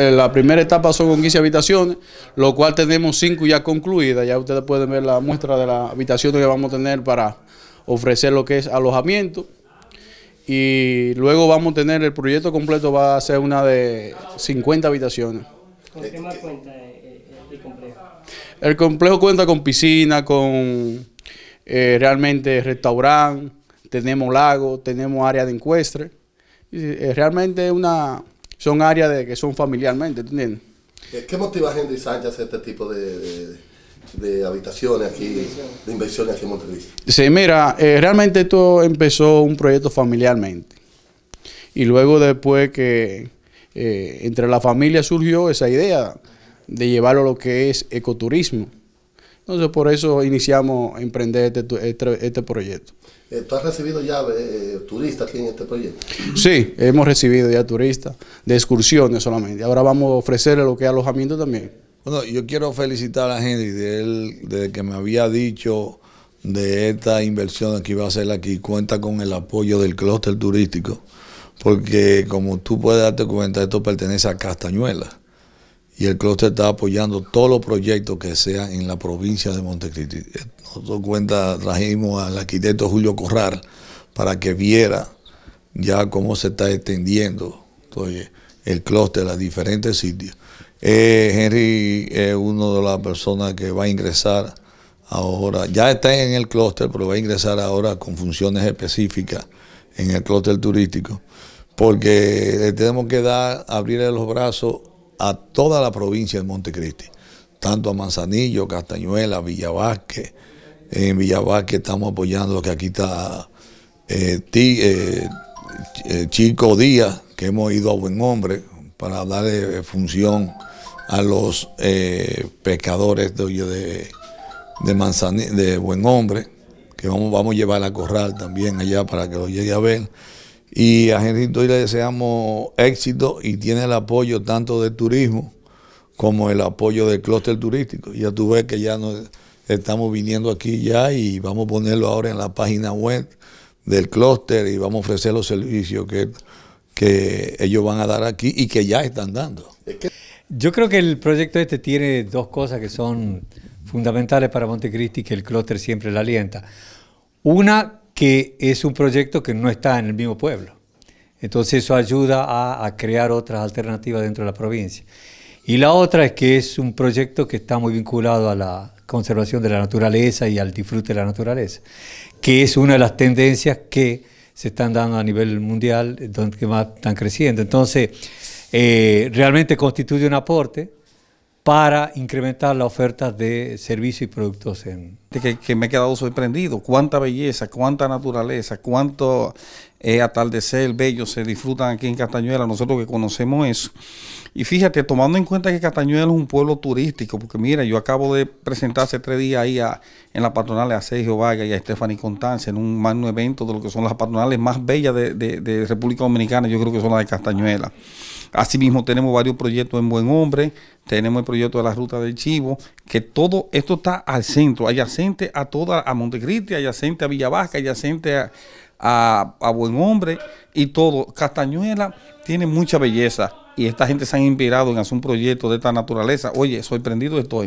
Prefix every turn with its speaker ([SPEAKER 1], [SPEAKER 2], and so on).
[SPEAKER 1] Eh, la primera etapa son con 15 habitaciones, lo cual tenemos 5 ya concluidas. Ya ustedes pueden ver la muestra de las habitaciones que vamos a tener para ofrecer lo que es alojamiento. Y luego vamos a tener, el proyecto completo va a ser una de 50 habitaciones.
[SPEAKER 2] ¿Con qué más cuenta eh, eh, el complejo?
[SPEAKER 1] El complejo cuenta con piscina, con realmente restaurante, tenemos lago, tenemos área de encuestre. realmente es una son áreas de, que son familiarmente, ¿entiendes?
[SPEAKER 3] ¿Qué motiva a Henry Sánchez este tipo de, habitaciones aquí, de inversiones aquí en Monterrey?
[SPEAKER 1] Sí, mira, eh, realmente esto empezó un proyecto familiarmente. Y luego después que eh, entre la familia surgió esa idea de llevarlo a lo que es ecoturismo entonces, por eso iniciamos a emprender este, este, este proyecto. Eh, ¿Tú has recibido ya eh, eh, turistas aquí en este proyecto? Sí, hemos recibido ya turistas de excursiones solamente. Ahora vamos a ofrecerle lo que es alojamiento también.
[SPEAKER 3] Bueno, yo quiero felicitar a Henry de él, de que me había dicho de esta inversión que iba a hacer aquí, cuenta con el apoyo del clúster turístico, porque como tú puedes darte cuenta, esto pertenece a Castañuela y el clúster está apoyando todos los proyectos que sean en la provincia de Montecristi. Eh, Nosotros cuenta, trajimos al arquitecto Julio Corral para que viera ya cómo se está extendiendo el clúster a diferentes sitios. Eh, Henry es una de las personas que va a ingresar ahora, ya está en el clúster, pero va a ingresar ahora con funciones específicas en el clúster turístico, porque le tenemos que dar, abrir los brazos a toda la provincia de Montecristi, tanto a Manzanillo, Castañuela, Villavasque. En Villavasque estamos apoyando que aquí está eh, eh, eh, Chico Díaz, que hemos ido a Buen Hombre para darle función a los pescadores de, de, de Buen Hombre, que vamos, vamos a llevar a Corral también allá para que lo llegue a ver. Y a Henry Toy le deseamos éxito y tiene el apoyo tanto del turismo como el apoyo del clúster turístico. Ya tú ves que ya estamos viniendo aquí ya y vamos a ponerlo ahora en la página web del clúster y vamos a ofrecer los servicios que, que ellos van a dar aquí y que ya están dando.
[SPEAKER 2] Yo creo que el proyecto este tiene dos cosas que son fundamentales para Montecristi y que el clúster siempre la alienta. Una, que es un proyecto que no está en el mismo pueblo. Entonces eso ayuda a, crear otras alternativas dentro de la provincia. Y la otra es que es un proyecto que está muy vinculado a la conservación de la naturaleza y al disfrute de la naturaleza, que es una de las tendencias que se están dando a nivel mundial, donde más están creciendo. Entonces, eh, realmente constituye un aporte para incrementar la oferta de servicios y productos. En...
[SPEAKER 4] Que, me he quedado sorprendido, cuánta belleza, cuánta naturaleza, cuánto es atardecer, bello, se disfrutan aquí en Castañuela, nosotros que conocemos eso. Y fíjate, tomando en cuenta que Castañuela es un pueblo turístico, porque mira, yo acabo de presentarse tres días ahí en la patronal a Sergio Vaga y a Stephanie Constanza en un magno evento de lo que son las patronales más bellas de, República Dominicana, yo creo que son las de Castañuela. Asimismo, tenemos varios proyectos en Buen Hombre, tenemos el proyecto de la Ruta del Chivo, que todo esto está al centro, adyacente a toda, a Montecristi, adyacente a Villavasca, adyacente a, a, Buen Hombre y todo. Castañuela tiene mucha belleza y esta gente se ha inspirado en hacer un proyecto de esta naturaleza. Oye, sorprendido estoy.